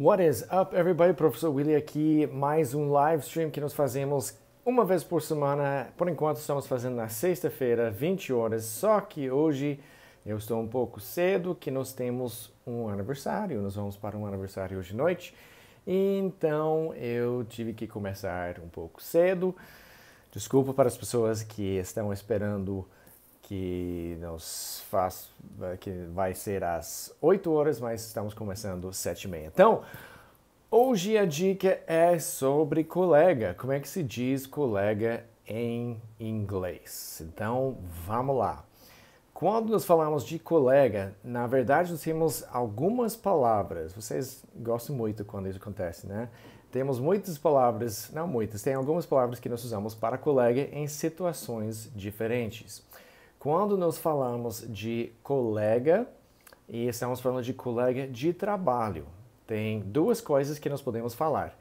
What is up, everybody? Professor Willi aqui, mais um live stream que nós fazemos uma vez por semana. Por enquanto, estamos fazendo na sexta-feira, 20 horas. Só que hoje eu estou um pouco cedo, que nós temos um aniversário. Nós vamos para um aniversário hoje à noite. Então eu tive que começar um pouco cedo. Desculpa para as pessoas que estão esperando que nos faz eh, que vai ser às 8 horas, mas estamos começando às 7 e meia. Então, hoje a dica é sobre colega. Como é que se diz colega em inglês? Então, vamos lá. Quando nós falamos de colega, na verdade nós temos algumas palavras. Vocês gostam muito quando isso acontece, né? Temos muitas palavras, não muitas, tem algumas palavras que nós usamos para colega em situações diferentes. Quando nós falamos de colega, e estamos falando de colega de trabalho, tem duas coisas que nós podemos falar.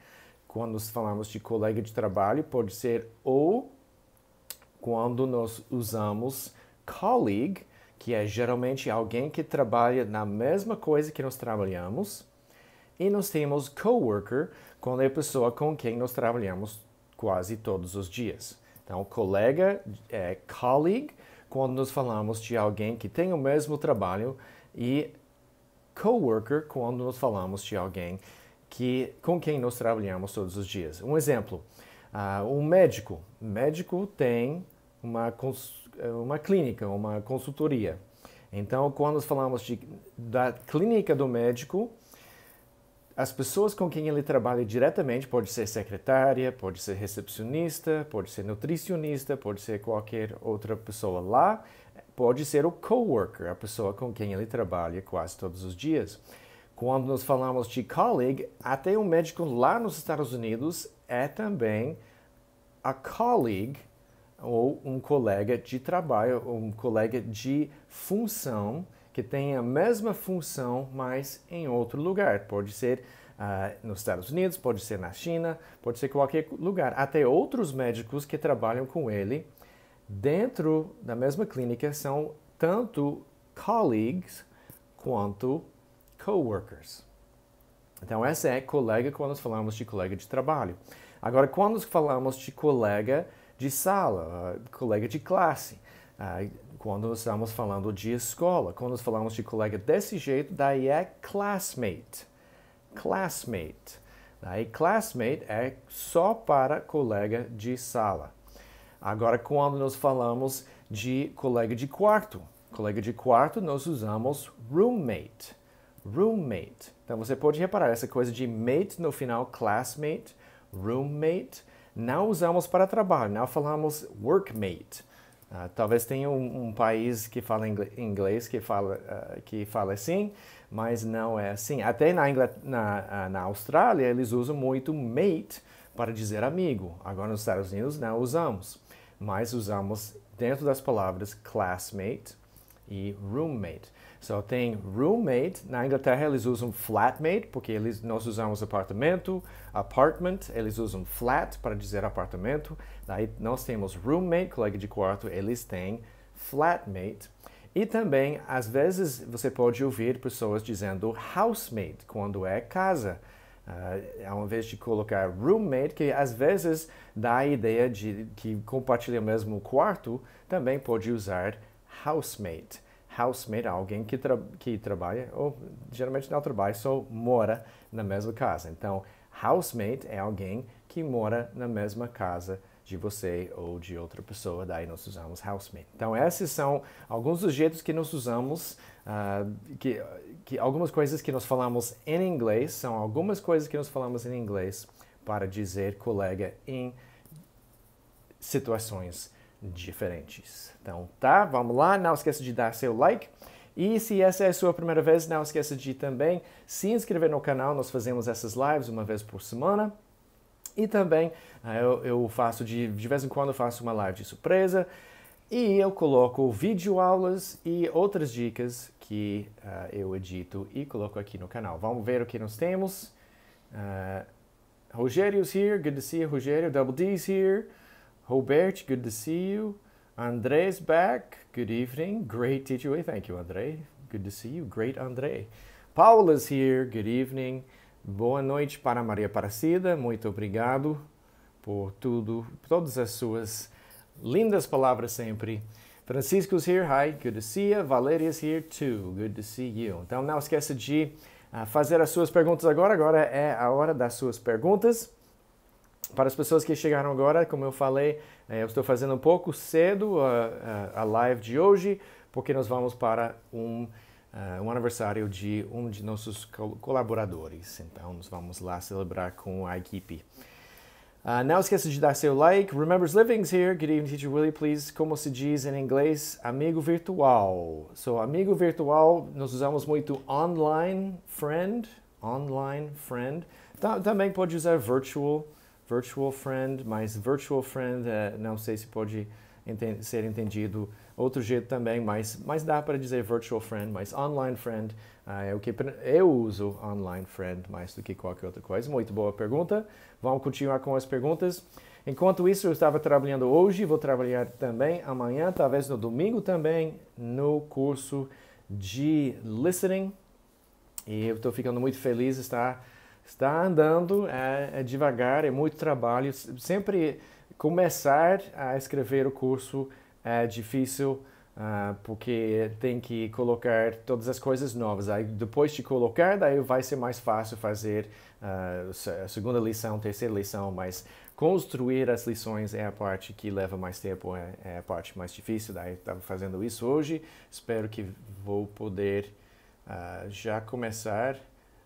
Quando nós falamos de colega de trabalho, pode ser ou quando nós usamos colleague, que é geralmente alguém que trabalha na mesma coisa que nós trabalhamos, e nós temos coworker, quando é a pessoa com quem nós trabalhamos quase todos os dias. Então, colega é colleague quando nós falamos de alguém que tem o mesmo trabalho e coworker quando nós falamos de alguém que com quem nós trabalhamos todos os dias. Um exemplo, uh, um médico. médico tem uma, eh, uma clínica, uma consultoria. Então, quando nós falamos de, da clínica do médico, as pessoas com quem ele trabalha diretamente, pode ser secretária, pode ser recepcionista, pode ser nutricionista, pode ser qualquer outra pessoa lá, pode ser o coworker, a pessoa com quem ele trabalha quase todos os dias. Quando nós falamos de colleague, até um médico lá nos Estados Unidos é também a colleague ou um colega de trabalho, um colega de função que tem a mesma função, mas em outro lugar. Pode ser uh, nos Estados Unidos, pode ser na China, pode ser qualquer lugar. Até outros médicos que trabalham com ele dentro da mesma clínica são tanto colleagues quanto coworkers. Então, essa é colega quando falamos de colega de trabalho. Agora, quando falamos de colega de sala, ah, colega de classe, ah, quando estamos falando de escola, quando falamos de colega desse jeito, daí é classmate. Classmate. Daí classmate é só para colega de sala. Agora, quando nós falamos de colega de quarto, colega de quarto, nós usamos roommate. Roommate. Então você pode reparar essa coisa de mate no final, classmate, roommate. Não usamos para trabalho, não falamos workmate. Uh, talvez tenha um, um, país que fala inglês, que fala uh, que fala assim, mas não é assim. Até na, Ingl... na, uh, na Austrália eles usam muito mate para dizer amigo. Agora nos Estados Unidos não usamos, mas usamos dentro das palavras classmate, e roommate. Só so, tem roommate, na Inglaterra eles usam flatmate, porque eles, nós usamos apartamento, apartment, eles usam flat para dizer apartamento. Daí nós temos roommate, colega de quarto, eles têm flatmate. E também, às vezes, você pode ouvir pessoas dizendo housemate, quando é casa. Uh, ao invés de colocar roommate, que às vezes dá a ideia de que compartilha o mesmo quarto, também pode usar housemate. Housemate é alguém que, tra que trabalha, ou geralmente não trabalha, só mora na mesma casa. Então, housemate é alguém que mora na mesma casa de você ou de outra pessoa, daí nós usamos housemate. Então, esses são alguns dos jeitos que nós usamos, uh, que, que algumas coisas que nós falamos em inglês, são algumas coisas que nós falamos em inglês para dizer colega em situações diferentes. Então tá, vamos lá, não esqueça de dar seu like. E se essa é a sua primeira vez, não esqueça de também se inscrever no canal. Nós fazemos essas lives uma vez por semana. E também ah, eu, faço de, de vez em quando faço uma live de surpresa e eu coloco vídeo aulas e outras dicas que uh, eu edito e coloco aqui no canal. Vamos ver o que nós temos. Uh, Rogério's here, good to see you, Rogério. Double D's here. Robert, good to see you. Andre's back. Good evening. Great teacher. Thank you, Andre. Good to see you. Great, Andre. Paula's here. Good evening. Boa noite para Maria Paracida. Muito obrigado por tudo, todas as suas lindas palavras sempre. Francisco's here. Hi. Good to see you. Valeria's here too. Good to see you. Então não esqueça de ah, fazer as suas perguntas agora. Agora é a hora das suas perguntas. Para as pessoas que chegaram agora, como eu falei, eh, eu estou fazendo um pouco cedo a, a, live de hoje, porque nós vamos para um, uh, um aniversário de um de nossos colaboradores. Então, nós vamos lá celebrar com a equipe. Uh, não esqueça de dar seu like. Remembers Living's here. Good evening, teacher Willie, please. Como se diz em inglês, amigo virtual. So, amigo virtual, nós usamos muito online friend. Online friend. Também pode usar virtual virtual friend, mas virtual friend é, não sei se pode ser entendido outro jeito também, mas, mas dá para dizer virtual friend, mas online friend ah, é o que eu uso online friend mais do que qualquer outra coisa. Muito boa pergunta. Vamos continuar com as perguntas. Enquanto isso, eu estava trabalhando hoje, vou trabalhar também amanhã, talvez no domingo também, no curso de listening. E eu estou ficando muito feliz de estar Está andando, é, é devagar, é muito trabalho. Sempre começar a escrever o curso é difícil, Uh, porque tem que colocar todas as coisas novas. Aí depois de colocar, daí vai ser mais fácil fazer uh, a segunda lição, terceira lição, mas construir as lições é a parte que leva mais tempo, é, é a parte mais difícil. Daí estava fazendo isso hoje, espero que vou poder uh, já começar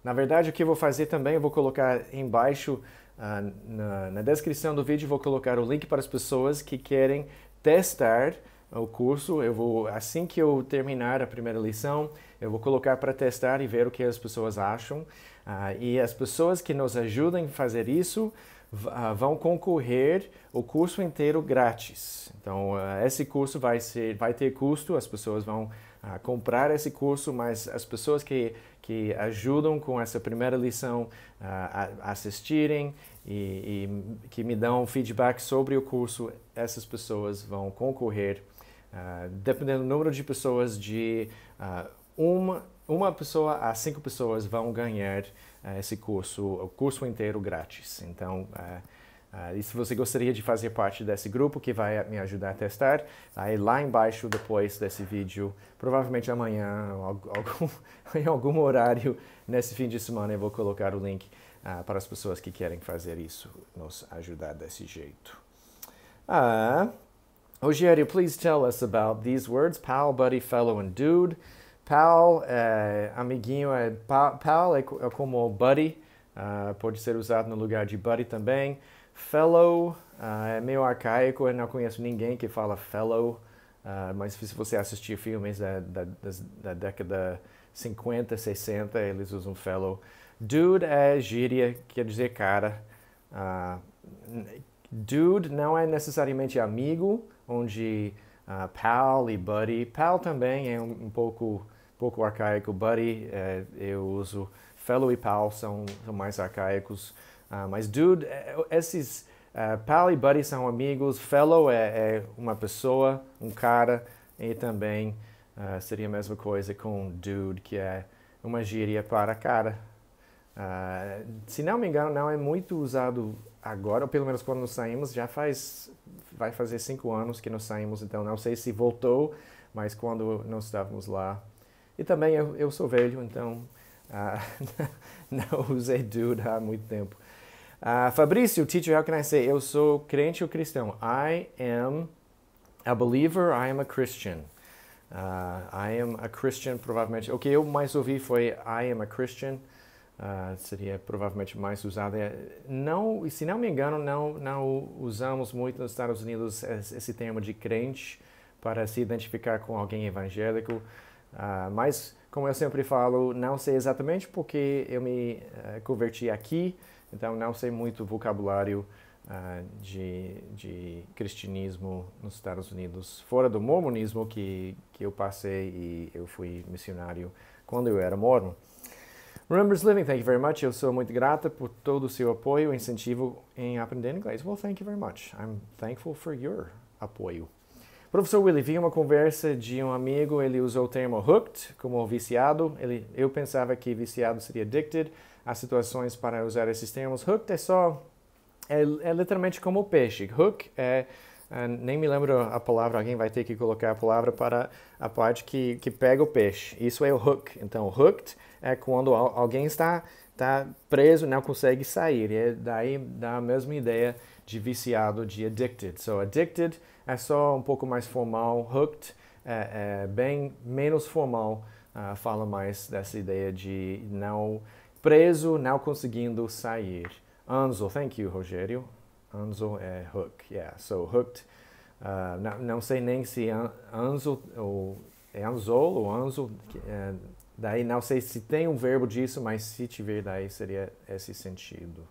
na verdade, o que eu vou fazer também, eu vou colocar embaixo uh, na, na, descrição do vídeo, vou colocar o link para as pessoas que querem testar o curso. Eu vou, assim que eu terminar a primeira lição, eu vou colocar para testar e ver o que as pessoas acham. Uh, e as pessoas que nos ajudem a fazer isso uh, vão concorrer o curso inteiro grátis. Então, esse curso vai, ser, vai ter custo, as pessoas vão comprar esse curso, mas as pessoas que que ajudam com essa primeira lição ah, a, a assistirem e, e, que me dão feedback sobre o curso, essas pessoas vão concorrer, uh, dependendo do número de pessoas, de uh, uma, uma pessoa a cinco pessoas vão ganhar uh, esse curso, o curso inteiro grátis. Então, Uh, e se você gostaria de fazer parte desse grupo que vai me ajudar a testar, aí lá embaixo depois desse vídeo, provavelmente amanhã, algum, em algum horário nesse fim de semana, eu vou colocar o link uh, para as pessoas que querem fazer isso, nos ajudar desse jeito. uh, Rogério, please tell us about these words, pal, buddy, fellow and dude. Pal, é, amiguinho, é, pal, pal é, é como buddy, pode ser usado no lugar de buddy também. Fellow uh, é meio arcaico, eu não conheço ninguém que fala fellow, uh, mas se você assistir filmes da, da, da, década 50, 60, eles usam fellow. Dude é gíria, quer dizer cara. Uh, dude não é necessariamente amigo, onde pal e buddy. Pal também é um, um pouco, pouco arcaico, buddy eh, eu uso. Fellow e pal são, são mais arcaicos. Uh, mas dude, é, é, esses uh, é, Pally Buddy são amigos, fellow é, é, uma pessoa, um cara, e também uh, seria a mesma coisa com dude, que é uma gíria para cara. Uh, se não me engano, não é muito usado agora, ou pelo menos quando nós saímos, já faz, vai fazer cinco anos que nós saímos, então não sei se voltou, mas quando nós estávamos lá. E também eu, eu sou velho, então uh, não usei dude há muito tempo. Uh, Fabrício, teacher, how can I say? Eu sou crente ou cristão? I am a believer, I am a Christian. Uh, I am a Christian, provavelmente. O que eu mais ouvi foi I am a Christian. Uh, seria provavelmente mais usada. É, não, se não me engano, não, não usamos muito nos Estados Unidos esse termo de crente para se identificar com alguém evangélico. Uh, mas, como eu sempre falo, não sei exatamente porque eu me uh, converti aqui, então, não sei muito vocabulário uh, de, de cristianismo nos Estados Unidos, fora do mormonismo que, que eu passei e eu fui missionário quando eu era mormon. Remembers Living, thank you very much. Eu sou muito grata por todo o seu apoio e incentivo em aprender inglês. Well, thank you very much. I'm thankful for your apoio. Professor Willie, vi uma conversa de um amigo, ele usou o termo hooked como viciado. Ele, eu pensava que viciado seria addicted. Há situações para usar esses termos. Hooked é só. É, é literalmente como o peixe. Hook é. Uh, nem me lembro a palavra, alguém vai ter que colocar a palavra para a parte que, que pega o peixe. Isso é o hook. Então, hooked é quando alguém está, está preso, não consegue sair. E é daí dá a mesma ideia de viciado, de addicted. So, addicted é só um pouco mais formal, hooked é, é bem menos formal, uh, fala mais dessa ideia de não preso, não conseguindo sair. Anzo, thank you, Rogério. Anzo é hook, yeah. So, hooked, uh, não, não, sei nem se anzo ou é anzol ou anzo, é, daí não sei se tem um verbo disso, mas se tiver, daí seria esse sentido.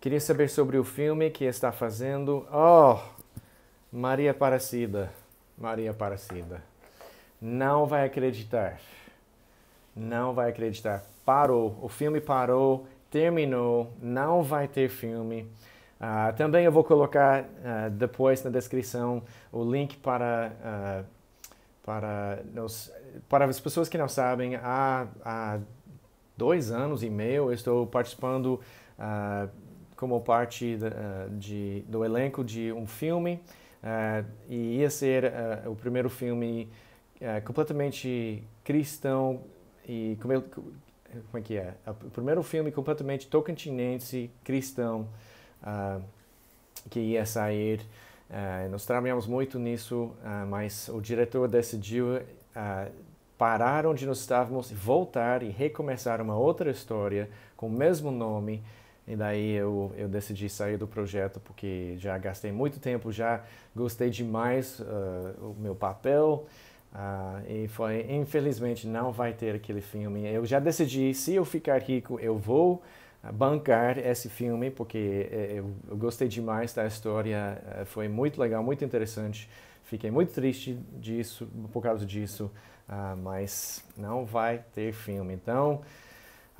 Queria saber sobre o filme que está fazendo. Oh, Maria Aparecida. Maria Aparecida. Não vai acreditar. Não vai acreditar. Parou. O filme parou, terminou. Não vai ter filme. Uh, também eu vou colocar uh, depois na descrição o link para, uh, para, nos, para as pessoas que não sabem. Há, há dois anos e meio eu estou participando como parte de, de, do elenco de um filme uh, e ia ser uh, o primeiro filme uh, completamente cristão e como, eu, como, é que é, é o primeiro filme completamente tocantinense cristão ah, que ia sair nós trabalhamos muito nisso ah, mas o diretor decidiu ah, parar onde nós estávamos voltar e recomeçar uma outra história com o mesmo nome e daí eu, eu decidi sair do projeto porque já gastei muito tempo, já gostei demais uh, o meu papel. Uh, e foi, infelizmente, não vai ter aquele filme. Eu já decidi, se eu ficar rico, eu vou ah, bancar esse filme, porque eh, eu, eu gostei demais da história, eh, foi muito legal, muito interessante. Fiquei muito triste disso, por causa disso, uh, mas não vai ter filme. Então,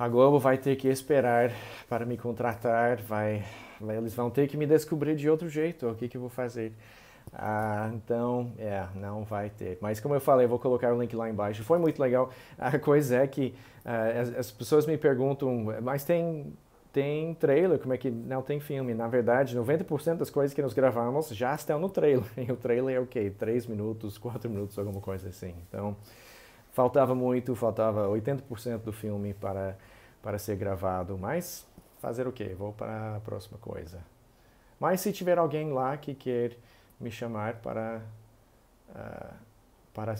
a Globo vai ter que esperar para me contratar, vai, eles vão ter que me descobrir de outro jeito, o que, que eu vou fazer. Ah, então, é, não vai ter. Mas como eu falei, vou colocar o link lá embaixo. Foi muito legal. A coisa é que ah, as, as, pessoas me perguntam, mas tem tem trailer, como é que não tem filme? Na verdade, 90% das coisas que nós gravamos já estão no trailer. E o trailer é o que quê? 3 minutos, 4 minutos, alguma coisa assim. Então, Faltava muito, faltava 80% do filme para, para ser gravado, mas fazer o quê? Vou para a próxima coisa. Mas se tiver alguém lá que quer me chamar para, uh, para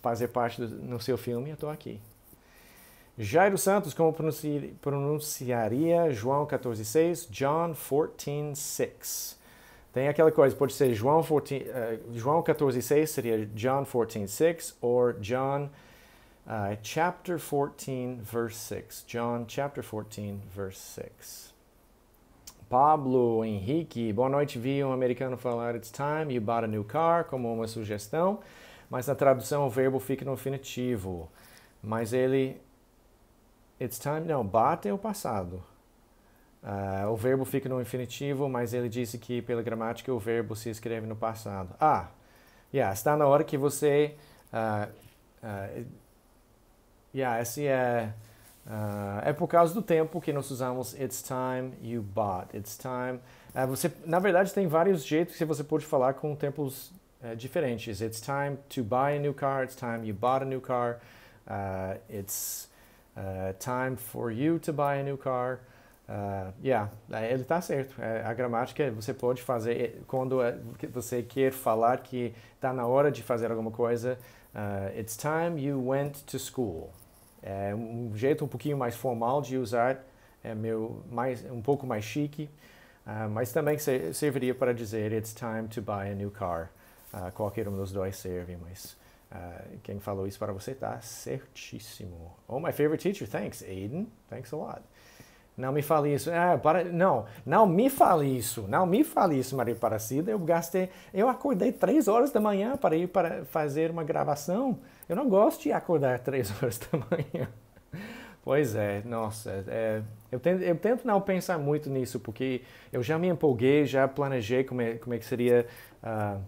fazer parte do, no seu filme, eu estou aqui. Jairo Santos, como pronunci, pronunciaria João 14,6? John 14,6. Tem aquela coisa, pode ser João, 14, uh, eh, João 14,6 seria John 14,6 ou John Uh, chapter 14, verse 6. John, chapter 14, verse 6. Pablo Henrique, boa noite, vi um americano falar it's time, you bought a new car, como uma sugestão, mas na tradução o verbo fica no infinitivo. Mas ele, it's time, não, bate é o passado. Uh, o verbo fica no infinitivo, mas ele disse que pela gramática o verbo se escreve no passado. Ah, yeah, está na hora que você uh, uh, Yeah, esse assim é. Uh, é por causa do tempo que nós usamos It's time you bought. It's time. Uh, você, na verdade, tem vários jeitos que você pode falar com tempos uh, diferentes. It's time to buy a new car. It's time you bought a new car. Ah, it's time for you to buy a new car. yeah, ele está certo. É, a gramática você pode fazer eh, quando eh, você quer falar que está na hora de fazer alguma coisa. it's time you went to school. É um jeito um pouquinho mais formal de usar, é meu mais um pouco mais chique, uh, mas também serviria para dizer it's time to buy a new car. Uh, qualquer um dos dois serve, mas uh, quem falou isso para você está certíssimo. Oh, my favorite teacher, thanks, Aiden, thanks a lot. Não me fale isso. Ah, para, não, não me fale isso. Não me fale isso, Maria Aparecida. Eu gastei, eu acordei três horas da manhã para ir para fazer uma gravação eu não gosto de acordar três horas da manhã. Pois é, nossa, é, eu, tento, eu, tento, não pensar muito nisso, porque eu já me empolguei, já planejei como é, como é que seria. Uh, ah,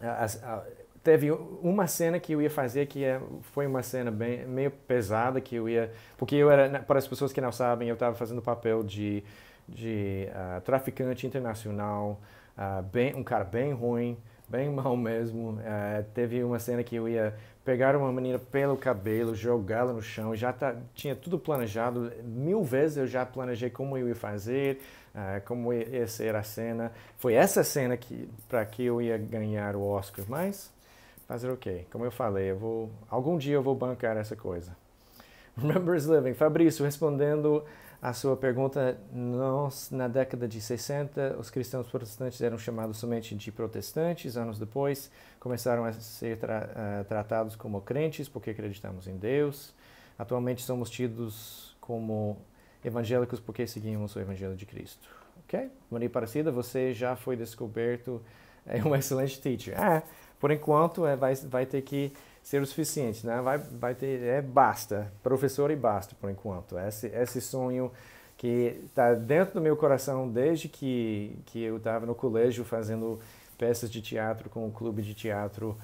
a, a, ah, teve uma cena que eu ia fazer que é, foi uma cena bem, meio pesada, que eu ia. Porque eu era, para as pessoas que não sabem, eu estava fazendo o papel de, de uh, traficante internacional, uh, bem, um cara bem ruim, bem mal mesmo. teve uma cena que eu ia pegar uma menina pelo cabelo, jogá-la no chão, já tá, tinha tudo planejado, mil vezes eu já planejei como eu ia fazer, uh, como ia ser a cena. Foi essa cena que para que eu ia ganhar o Oscar, mas fazer o okay. quê? Como eu falei, eu vou algum dia eu vou bancar essa coisa. Remember is living. Fabrício respondendo a sua pergunta, nós, na década de 60, os cristãos protestantes eram chamados somente de protestantes, anos depois começaram a ser tra eh, tratados como crentes, porque acreditamos em Deus. Atualmente somos tidos como evangélicos porque seguimos o evangelho de Cristo. Ok? Maria maneira parecida, você já foi descoberto é um excelente teacher. Ah, por enquanto, é, vai, vai ter que ser o suficiente, né? Vai, vai ter, é basta, professor e basta por enquanto. Esse, esse sonho que está dentro do meu coração desde que, que eu estava no colégio fazendo peças de teatro com o clube de teatro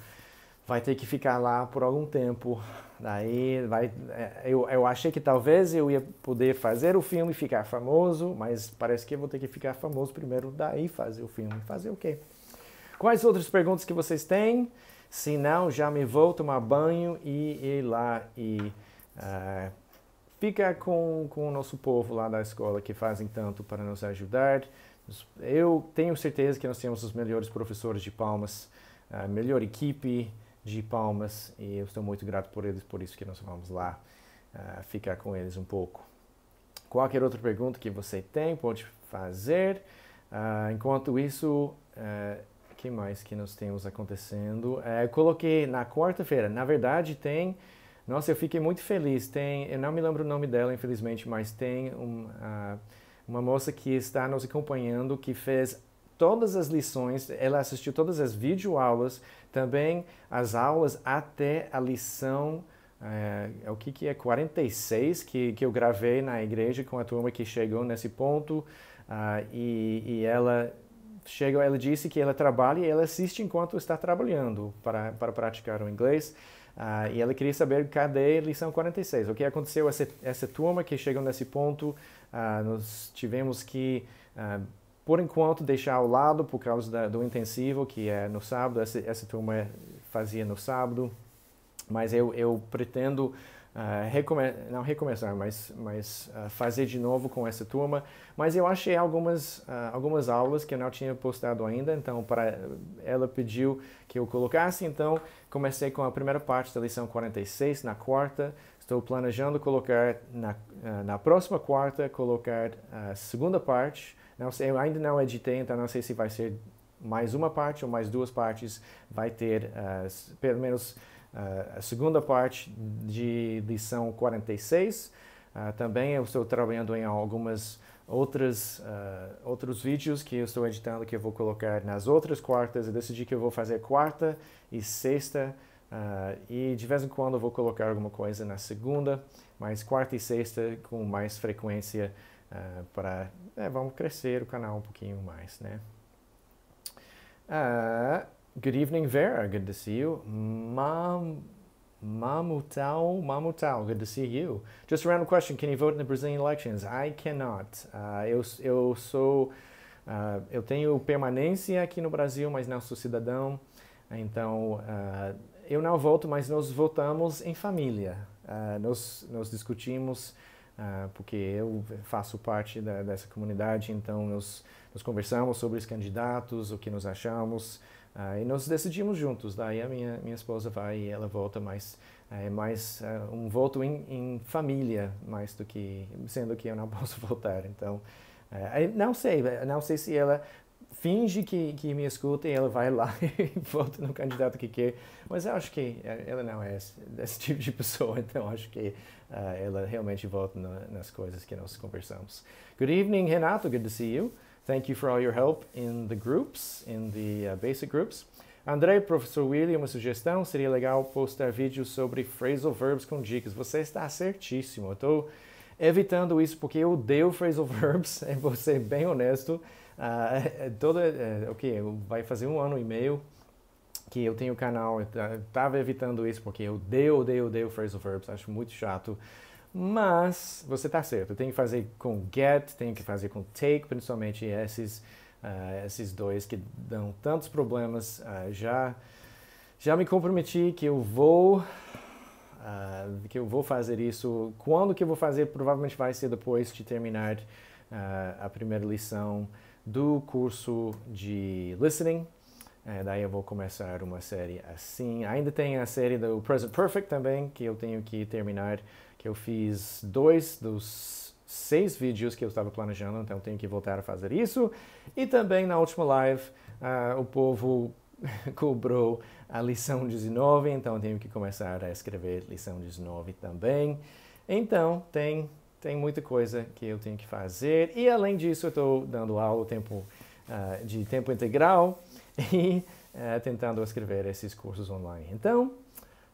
vai ter que ficar lá por algum tempo. Daí vai, é, eu, eu achei que talvez eu ia poder fazer o filme e ficar famoso, mas parece que eu vou ter que ficar famoso primeiro, daí fazer o filme. Fazer o quê? Quais outras perguntas que vocês têm? Se não, já me vou tomar banho e ir lá e uh, eh, ficar com, com o nosso povo lá da escola que fazem tanto para nos ajudar. Eu tenho certeza que nós temos os melhores professores de Palmas, a melhor equipe de Palmas e eu estou muito grato por eles, por isso que nós vamos lá uh, ficar com eles um pouco. Qualquer outra pergunta que você tem, pode fazer. Uh, enquanto isso, uh, que mais que nós temos acontecendo? É, eu coloquei na quarta-feira, na verdade tem... Nossa, eu fiquei muito feliz. Tem, eu não me lembro o nome dela, infelizmente, mas tem uma moça que está nos acompanhando que fez todas as lições, ela assistiu todas as videoaulas, também as aulas até a lição, é, é o que, que é 46, que, que eu gravei na igreja com a turma que chegou nesse ponto. Uh, e, e ela chega, ela disse que ela trabalha e ela assiste enquanto está trabalhando para, para praticar o inglês. Ah, e ela queria saber cadê a lição 46, o que aconteceu essa, essa turma que chegou nesse ponto. Ah, nós tivemos que, ah, por enquanto, deixar ao lado por causa da, do intensivo, que é no sábado, essa, essa turma fazia no sábado. Mas eu, eu pretendo ah, recome não recomeçar, mas, mas uh, fazer de novo com essa turma. Mas eu achei algumas, uh, algumas aulas que eu não tinha postado ainda, então para ela pediu que eu colocasse, então comecei com a primeira parte da lição 46 na quarta. Estou planejando colocar na, na próxima quarta, colocar a segunda parte. Não sei, eu ainda não editei, então não sei se vai ser mais uma parte ou mais duas partes. Vai ter pelo menos ah, a segunda parte de lição 46, uh, ah, também eu estou trabalhando em algumas outras uh, outros vídeos que eu estou editando que eu vou colocar nas outras quartas. Eu decidi que eu vou fazer quarta e sexta uh, e de vez em quando eu vou colocar alguma coisa na segunda, mas quarta e sexta com mais frequência uh, para é, né, vamos crescer o canal um pouquinho mais, né? Good evening, Vera. Good to see you. Mam, Mamutau, Mamutau. Good to see you. Just a random question. Can you vote in the Brazilian elections? I cannot. Uh, eu, eu sou, uh, eu tenho permanência aqui no Brasil, mas não sou cidadão. Então, uh, eu não voto, mas nós votamos em família. Uh, nós, nós discutimos uh, porque eu faço parte da, dessa comunidade. Então, nós, nós conversamos sobre os candidatos, o que nos achamos. Aí nós decidimos juntos. Daí a minha, minha esposa vai e ela volta mais é mais uh, um voto em, em, família mais do que sendo que eu não posso votar. Então, uh, não sei, é, não sei se ela finge que, que me escuta e ela vai lá e vota no candidato que quer, mas eu acho que ela não é desse tipo de pessoa, então acho que uh, ela realmente vota nas coisas que nós conversamos. Good evening, Renato. Good to see you. Thank you for all your help in the groups, in the uh, basic groups. André, professor William, uma sugestão, seria legal postar vídeos sobre phrasal verbs com dicas. Você está certíssimo. Eu estou evitando isso porque eu odeio phrasal verbs, vou ser bem honesto. Uh, toda, uh, ok, vai fazer um ano e meio que eu tenho o canal, eu evitando isso porque eu odeio, odeio, odeio phrasal verbs, acho muito chato. Mas você está certo, tem que fazer com get, tem que fazer com take, principalmente esses, uh, esses dois que dão tantos problemas. Uh, já, já me comprometi que eu vou uh, que eu vou fazer isso. Quando que eu vou fazer? Provavelmente vai ser depois de terminar a primeira lição do curso de listening. É, daí eu vou começar uma série assim. Ainda tem a série do Present Perfect também, que eu tenho que terminar que eu fiz dois dos seis vídeos que eu estava planejando, então tenho que voltar a fazer isso. E também na última live uh, o povo cobrou a lição 19, então tenho que começar a escrever lição 19 também. Então tem tem muita coisa que eu tenho que fazer e além disso eu estou dando aula tempo uh, de tempo integral e uh, tentando escrever esses cursos online. Então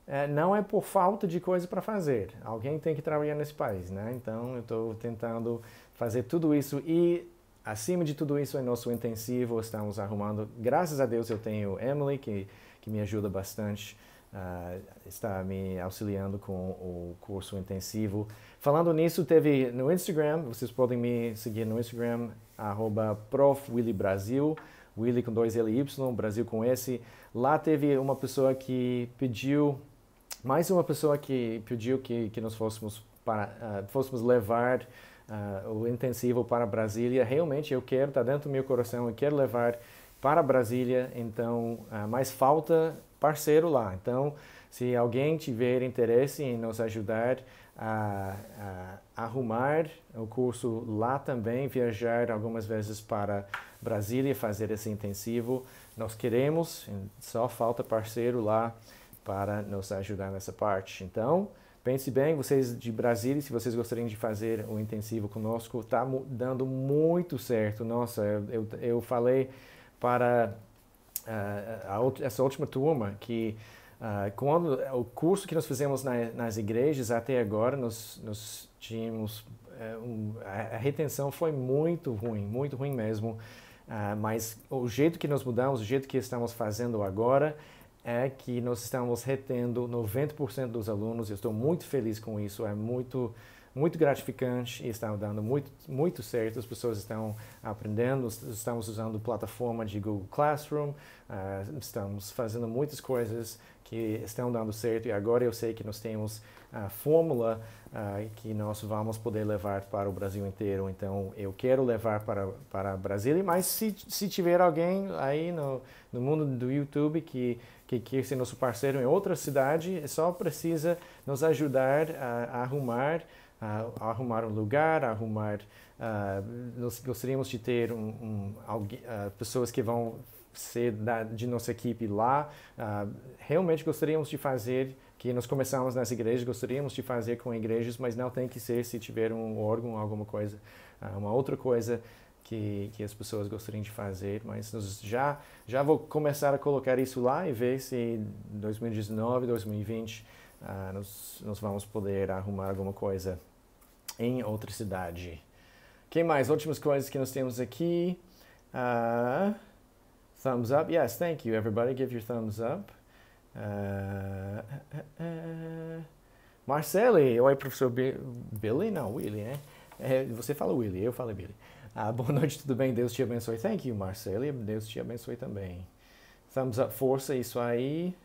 é, não é por falta de coisa para fazer. Alguém tem que trabalhar nesse país, né? Então eu estou tentando fazer tudo isso e acima de tudo isso é nosso intensivo. Estamos arrumando. Graças a Deus eu tenho Emily que que me ajuda bastante. Uh, está me auxiliando com o curso intensivo. Falando nisso, teve no Instagram, vocês podem me seguir no Instagram, @profwilli_brasil profwillybrasil, Willy com dois L-Y, Brasil com S. Lá teve uma pessoa que pediu mais uma pessoa que pediu que, que nós fôssemos, para, uh, fôssemos levar uh, o intensivo para Brasília. Realmente eu quero, está dentro do meu coração, eu quero levar para Brasília, então, uh, mas falta parceiro lá. Então, se alguém tiver interesse em nos ajudar a, a arrumar o curso lá também, viajar algumas vezes para Brasília fazer esse intensivo, nós queremos, só falta parceiro lá para nos ajudar nessa parte. Então, pense bem, vocês de Brasília, se vocês gostariam de fazer o intensivo conosco, está dando muito certo. Nossa, eu, eu falei para uh, a, essa última turma que uh, quando o curso que nós fizemos na, nas igrejas até agora, nós, nós tínhamos uh, um, a, a retenção foi muito ruim, muito ruim mesmo. Ah, mas o jeito que nós mudamos, o jeito que estamos fazendo agora, é que nós estamos retendo 90% dos alunos. Eu estou muito feliz com isso. É muito muito gratificante e está dando muito, muito certo. As pessoas estão aprendendo, estamos usando plataforma de Google Classroom, uh, estamos fazendo muitas coisas que estão dando certo e agora eu sei que nós temos a fórmula uh, que nós vamos poder levar para o Brasil inteiro. Então eu quero levar para, para Brasília, mas se, se tiver alguém aí no, no mundo do YouTube que que quer ser nosso parceiro em outra cidade, só precisa nos ajudar a, a arrumar a arrumar um lugar, a arrumar. Uh, nós gostaríamos de ter um, um, alguém, uh, pessoas que vão ser da, de nossa equipe lá. Uh, realmente gostaríamos de fazer, que nós começamos nas igrejas, gostaríamos de fazer com igrejas, mas não tem que ser se tiver um órgão, alguma coisa, ah, uma outra coisa que, que as pessoas gostariam de fazer, mas já, já vou começar a colocar isso lá e ver se em 2019, 2020 uh, nós, nós vamos poder arrumar alguma coisa em outra cidade. Quem mais? Últimas coisas que nós temos aqui. Uh, thumbs up. Yes, thank you, everybody. Give your thumbs up. Uh, uh, uh Marcele, oi professor Bi Billy, não, Willy, né? É, você fala Willy, eu falo Billy. Ah, boa noite, tudo bem? Deus te abençoe. Thank you, Marcelo. Deus te abençoe também. Thumbs up, força, isso aí.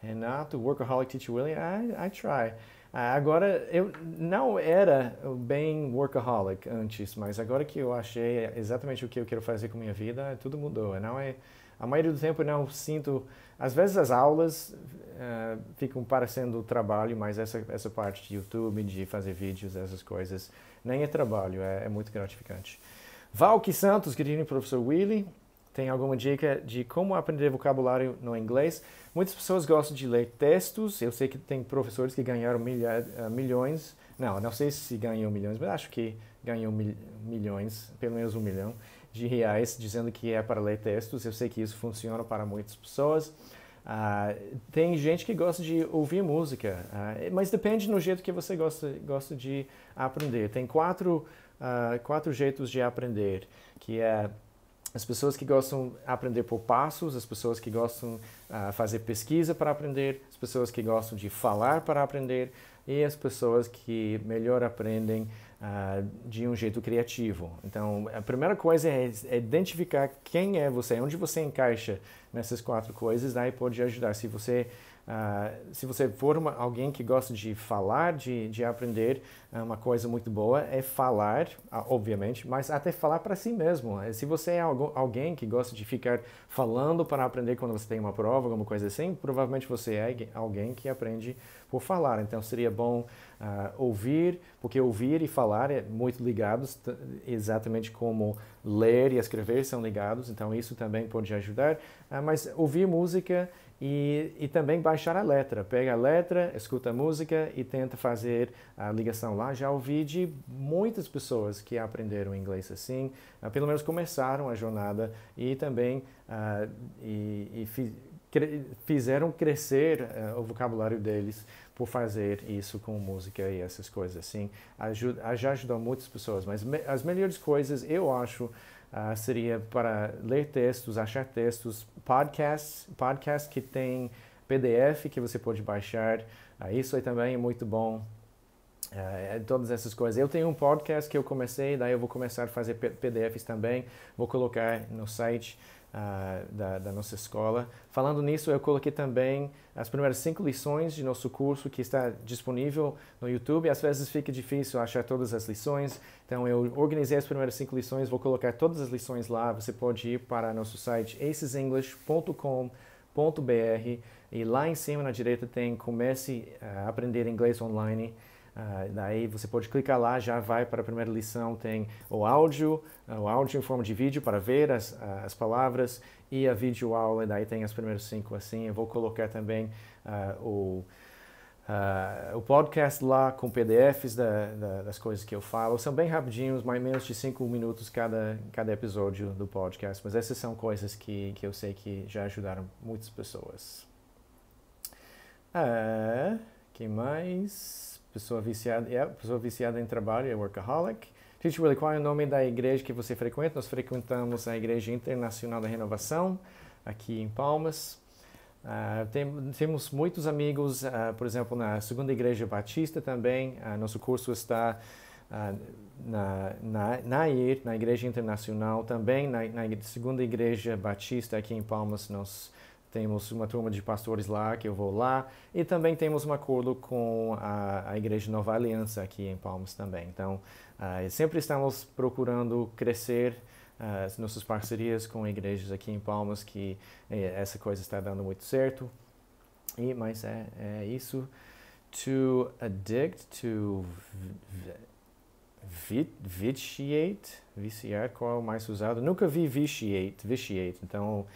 Renato, workaholic teacher William. I, I try. Ah, agora, eu não era bem workaholic antes, mas agora que eu achei exatamente o que eu quero fazer com minha vida, tudo mudou. Não é, a maioria do tempo eu não sinto. Às vezes as aulas uh, ficam parecendo trabalho, mas essa, essa parte de YouTube, de fazer vídeos, essas coisas, nem é trabalho, é, é muito gratificante. Valky Santos, querido professor Willy, tem alguma dica de como aprender vocabulário no inglês? Muitas pessoas gostam de ler textos. Eu sei que tem professores que ganharam milha, eh, milhões. Não, não sei se ganhou milhões, mas acho que ganhou mil, milhões, pelo menos um milhão de reais, dizendo que é para ler textos. Eu sei que isso funciona para muitas pessoas. Ah, tem gente que gosta de ouvir música, ah, mas depende no jeito que você gosta, gosta de aprender. Tem quatro uh, quatro jeitos de aprender, que é as pessoas que gostam de aprender por passos, as pessoas que gostam uh, fazer pesquisa para aprender, as pessoas que gostam de falar para aprender e as pessoas que melhor aprendem uh, de um jeito criativo. Então, a primeira coisa é identificar quem é você, onde você encaixa nessas quatro coisas, daí né, pode ajudar. Se você Uh, se você for uma, alguém que gosta de falar, de, de aprender, é uma coisa muito boa é falar, ah, obviamente, mas até falar para si mesmo. Eh, se você é alguém que gosta de ficar falando para aprender quando você tem uma prova, alguma coisa assim, provavelmente você é alguém que aprende por falar. Então seria bom uh, ouvir, porque ouvir e falar é muito ligados, exatamente como ler e escrever são ligados, então isso também pode ajudar. Uh, mas ouvir música e, e, também baixar a letra. Pega a letra, escuta a música e tenta fazer a ligação lá. Já ouvi de muitas pessoas que aprenderam inglês assim, ah, pelo menos começaram a jornada e também uh, e, e fizeram crescer uh, o vocabulário deles por fazer isso com música e essas coisas assim. Ajuda, já ajudou muitas pessoas, mas me, as melhores coisas eu acho Uh, seria para ler textos, achar textos, podcasts, podcasts que tem PDF que você pode baixar. Uh, isso aí é também é muito bom. Uh, todas essas coisas. Eu tenho um podcast que eu comecei, daí eu vou começar a fazer PDFs também. Vou colocar no site uh, da, da, nossa escola. Falando nisso, eu coloquei também as primeiras cinco lições de nosso curso que está disponível no YouTube. Às vezes fica difícil achar todas as lições, então eu organizei as primeiras cinco lições, vou colocar todas as lições lá. Você pode ir para nosso site acesenglish.com.br e lá em cima na direita tem Comece a Aprender Inglês Online. Uh, daí você pode clicar lá, já vai para a primeira lição, tem o áudio, uh, o áudio em forma de vídeo para ver as, uh, as palavras e a vídeo aula daí tem as primeiras cinco assim. Eu vou colocar também o, o podcast lá com PDFs da, da, das coisas que eu falo. São bem rapidinhos, mais ou menos de cinco minutos cada, cada episódio do podcast, mas essas são coisas que, que eu sei que já ajudaram muitas pessoas. Uh, que mais? pessoa viciada, é, pessoa viciada em trabalho, é workaholic. Teacher Willie, qual é o nome da igreja que você frequenta? Nós frequentamos a Igreja Internacional da Renovação, aqui em Palmas. Uh, tem, temos muitos amigos, uh, por exemplo, na Segunda Igreja Batista também. Uh, nosso curso está na, na, na IR, na Igreja Internacional, também na, na Segunda Igreja Batista aqui em Palmas. Nós temos uma turma de pastores lá que eu vou lá e também temos um acordo com a, a Igreja Nova Aliança aqui em Palmas também. Então, uh, sempre estamos procurando crescer ah, as nossas parcerias com igrejas aqui em Palmas que eh, essa coisa está dando muito certo. E mas é, é isso. To addict, to vitiate, viciar, qual é o mais usado? Nunca vi vitiate, vitiate. Então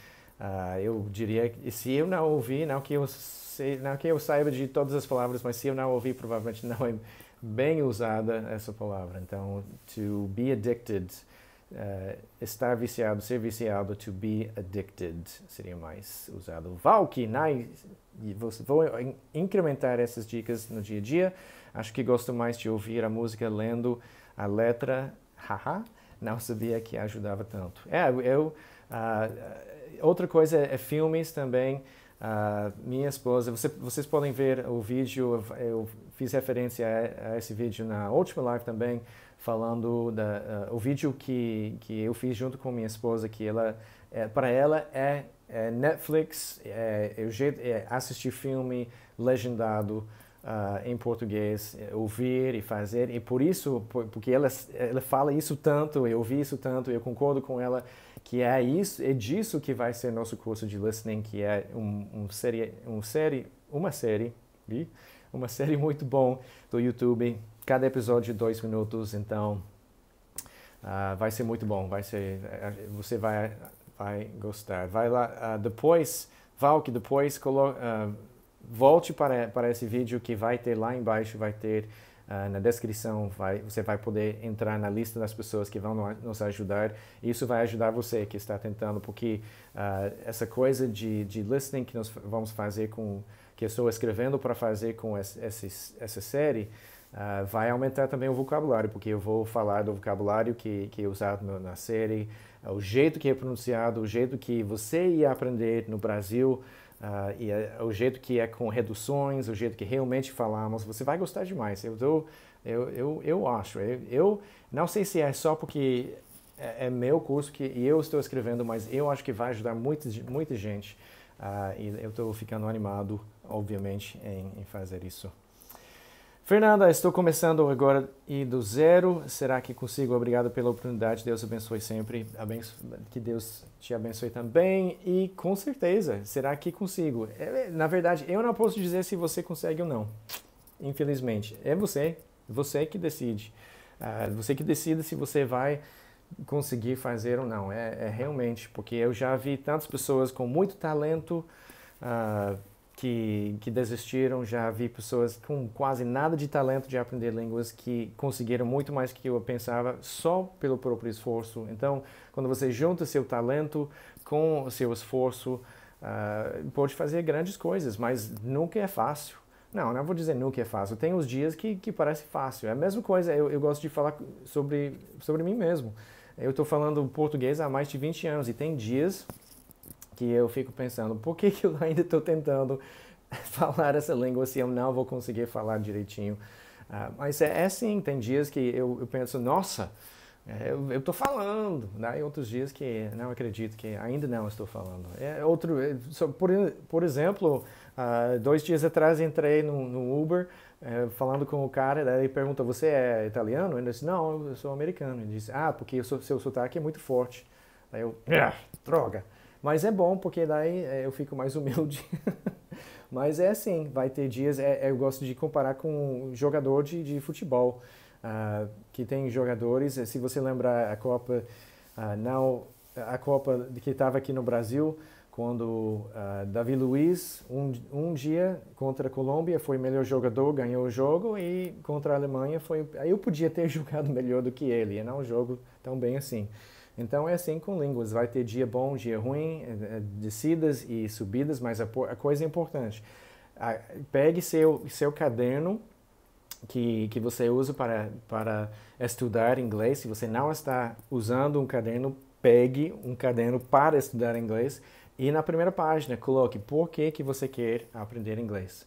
Uh, eu diria que se eu não ouvir, não que eu, sei, não que eu saiba de todas as palavras, mas se eu não ouvir, provavelmente não é bem usada essa palavra. Então, to be addicted, uh, estar viciado, ser viciado, to be addicted seria mais usado. Valky, nice. Vou incrementar essas dicas no dia a dia. Acho que gosto mais de ouvir a música lendo a letra. Haha, não sabia que ajudava tanto. É, eu. Uh, outra coisa é, é filmes também. Uh, minha esposa, você, vocês podem ver o vídeo, eu fiz referência a, a esse vídeo na última live também, falando da, uh, o vídeo que, que eu fiz junto com minha esposa, que ela, é, para ela é, é Netflix, é, é, é assistir filme legendado uh, em português, é, ouvir e fazer, e por isso, porque ela, ela fala isso tanto, eu ouvi isso tanto, eu concordo com ela, que é isso, é disso que vai ser nosso curso de listening, que é um, um série, um série, uma série, uma série muito bom do YouTube. Cada episódio dois minutos, então uh, vai ser muito bom, vai ser, eh, eh, você vai, vai gostar. Vai lá uh, depois, Valk, depois ah, volte para para esse vídeo que vai ter lá embaixo, vai ter ah, na descrição vai, você vai poder entrar na lista das pessoas que vão nos ajudar. Isso vai ajudar você que está tentando, porque uh, essa coisa de, de listening que nós vamos fazer com, que eu estou escrevendo para fazer com esse, essa série, uh, vai aumentar também o vocabulário, porque eu vou falar do vocabulário que, que é usado no, na série, o jeito que é pronunciado, o jeito que você ia aprender no Brasil Uh, e eh, o jeito que é com reduções, o jeito que realmente falamos, você vai gostar demais. Eu, eu, eu, eu acho. Eu, eu não sei se é só porque é, é meu curso que eu estou escrevendo, mas eu acho que vai ajudar muita, muita gente. Uh, e eu estou ficando animado, obviamente, em, em fazer isso. Fernanda, estou começando agora e do zero. Será que consigo? Obrigado pela oportunidade. Deus abençoe sempre. Abenço... Que Deus te abençoe também. E com certeza, será que consigo? É, na verdade, eu não posso dizer se você consegue ou não. Infelizmente, é você, você que decide. Ah, você que decide se você vai conseguir fazer ou não. É, é realmente, porque eu já vi tantas pessoas com muito talento. Uh, que, que desistiram, já vi pessoas com quase nada de talento de aprender línguas que conseguiram muito mais que eu pensava só pelo próprio esforço. Então, quando você junta seu talento com o seu esforço, uh, pode fazer grandes coisas, mas nunca é fácil. Não, não vou dizer nunca é fácil. Tem os dias que, que parece fácil. É a mesma coisa, eu, eu gosto de falar sobre, sobre mim mesmo. Eu estou falando português há mais de 20 anos e tem dias que eu fico pensando, por que, que eu ainda estou tentando falar essa língua se eu não vou conseguir falar direitinho? Uh, mas é, é assim, tem dias que eu, eu penso, nossa, é, eu estou falando, né? e outros dias que não acredito que ainda não estou falando. É outro, é, por, por exemplo, uh, dois dias atrás entrei no, no Uber é, falando com o cara, daí ele pergunta, você é italiano? Ele disse, não, eu sou americano. Ele disse, ah, porque o seu, sotaque é muito forte. aí eu, ah, droga. Mas é bom, porque daí é, eu fico mais humilde. Mas é assim, vai ter dias, é, é eu gosto de comparar com um jogador de, de futebol, uh, que tem jogadores, eh, se você lembrar a Copa, uh, ah, não, a Copa que estava aqui no Brasil, quando uh, Davi Luiz, um, um dia contra a Colômbia, foi melhor jogador, ganhou o jogo, e contra a Alemanha foi... Eu podia ter jogado melhor do que ele, e não é um jogo tão bem assim. Então é assim com línguas, vai ter dia bom, dia ruim, é, é, descidas e subidas, mas a, coisa é importante. Pegue seu, seu caderno que, que você usa para, para estudar inglês. Se você não está usando um caderno, pegue um caderno para estudar inglês e na primeira página coloque por que, que você quer aprender inglês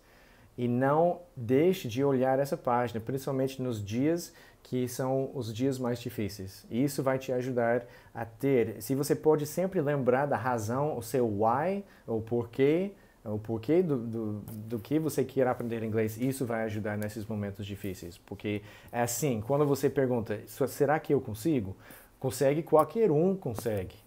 e não deixe de olhar essa página, principalmente nos dias que são os dias mais difíceis. E isso vai te ajudar a ter. Se você pode sempre lembrar da razão, o seu why, o porquê, o porquê do, do, do, que você quer aprender inglês, isso vai ajudar nesses momentos difíceis. Porque é assim, quando você pergunta, será que eu consigo? Consegue, qualquer um consegue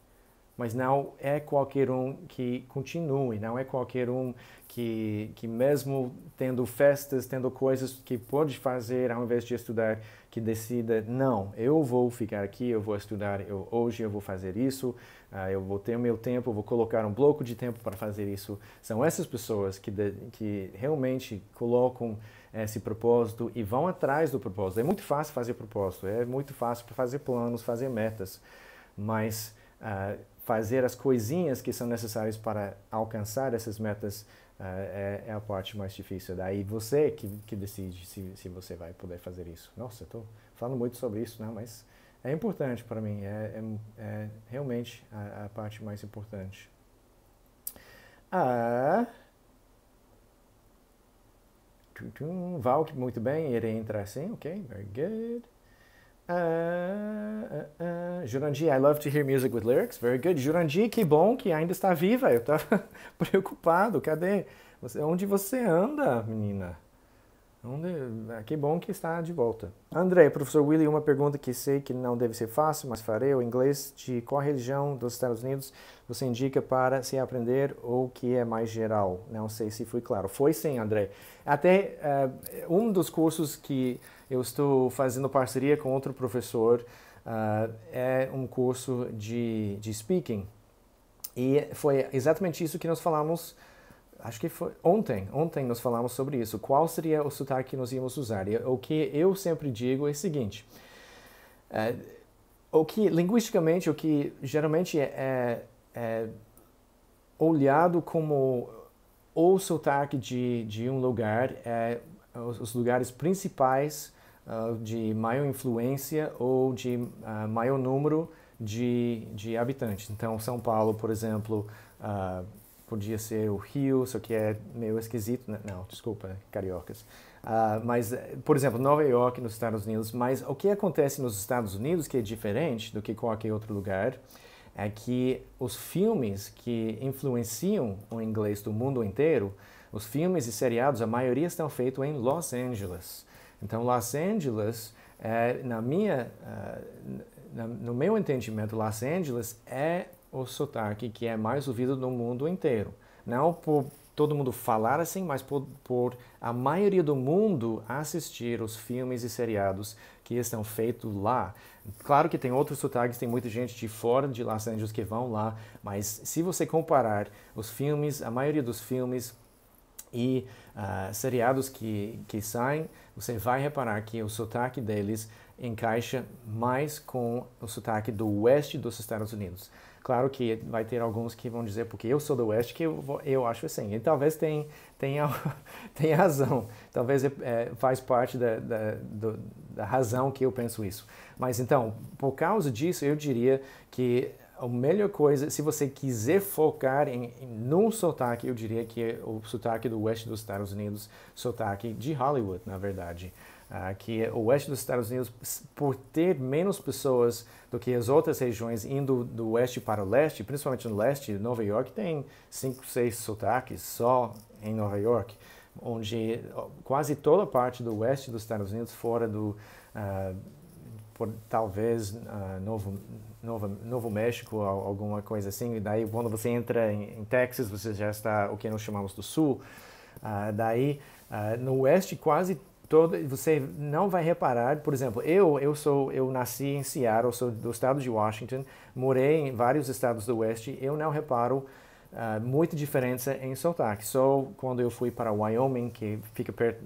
mas não é qualquer um que continue, não é qualquer um que, que mesmo tendo festas, tendo coisas que pode fazer ao invés de estudar, que decida, não, eu vou ficar aqui, eu vou estudar, eu, hoje eu vou fazer isso, uh, eu vou ter o meu tempo, vou colocar um bloco de tempo para fazer isso. São essas pessoas que, de, que realmente colocam esse propósito e vão atrás do propósito. É muito fácil fazer propósito, é muito fácil fazer planos, fazer metas, mas... Uh, fazer as coisinhas que são necessárias para alcançar essas metas uh, é, é, a parte mais difícil. Daí você que, que decide se, se você vai poder fazer isso. Nossa, estou falando muito sobre isso, né? mas é importante para mim, é, é, é realmente a, a, parte mais importante. Ah, Val, muito bem, irei entrar assim, ok, very good. Uh, uh, uh. Jurandir, I love to hear music with lyrics. Very good. Jurandir, que bom que ainda está viva. Eu estava preocupado. Cadê? Você, onde você anda, menina? Onde, que bom que está de volta. André, professor Willie, uma pergunta que sei que não deve ser fácil, mas farei. O inglês de qual religião dos Estados Unidos você indica para se aprender ou que é mais geral? Não sei se fui claro. Foi sim, André. Até um dos cursos que eu estou fazendo parceria com outro professor, uh, é um curso de, de speaking. E foi exatamente isso que nós falamos, acho que foi ontem, ontem nós falamos sobre isso, qual seria o sotaque que nós íamos usar. E o que eu sempre digo é o seguinte, uh, o que linguisticamente, o que geralmente é, é, é olhado como o sotaque de, de um lugar é os lugares principais uh, de maior influência ou de uh, maior número de, de habitantes. Então, São Paulo, por exemplo, uh, podia ser o Rio, só que é meio esquisito. Né? Não, desculpa, cariocas. Uh, mas, por exemplo, Nova York nos Estados Unidos. Mas o que acontece nos Estados Unidos, que é diferente do que qualquer outro lugar, é que os filmes que influenciam o inglês do mundo inteiro, os filmes e seriados, a maioria estão feitos em Los Angeles. Então, Los Angeles, é, na minha, uh, no meu entendimento, Los Angeles é o sotaque que é mais ouvido no mundo inteiro. Não por todo mundo falar assim, mas por, por a maioria do mundo assistir os filmes e seriados que estão feitos lá. Claro que tem outros sotaques, tem muita gente de fora de Los Angeles que vão lá, mas se você comparar os filmes, a maioria dos filmes e uh, seriados que, que saem, você vai reparar que o sotaque deles encaixa mais com o sotaque do oeste dos Estados Unidos. Claro que vai ter alguns que vão dizer, porque eu sou do oeste, que eu, eu acho assim. E talvez tenha, tenha, tenha razão. Talvez é, faz parte da, da, do, da razão que eu penso isso. Mas então, por causa disso, eu diria que a melhor coisa, se você quiser focar em, em num sotaque, eu diria que é o sotaque do oeste dos Estados Unidos, sotaque de Hollywood, na verdade. Ah, que é o oeste dos Estados Unidos, por ter menos pessoas do que as outras regiões indo do oeste para o leste, principalmente no leste, Nova York tem cinco, seis sotaques só em Nova York, onde quase toda a parte do oeste dos Estados Unidos, fora do, ah, por talvez uh, Novo, Novo, Novo México, alguma coisa assim. E daí, quando você entra em, em, Texas, você já está o que nós chamamos do Sul. Uh, daí, uh, no Oeste, quase todo, você não vai reparar. Por exemplo, eu eu sou eu nasci em Seattle, sou do estado de Washington, morei em vários estados do Oeste. Eu não reparo uh, muita diferença em sotaque. Só quando eu fui para Wyoming, que fica perto,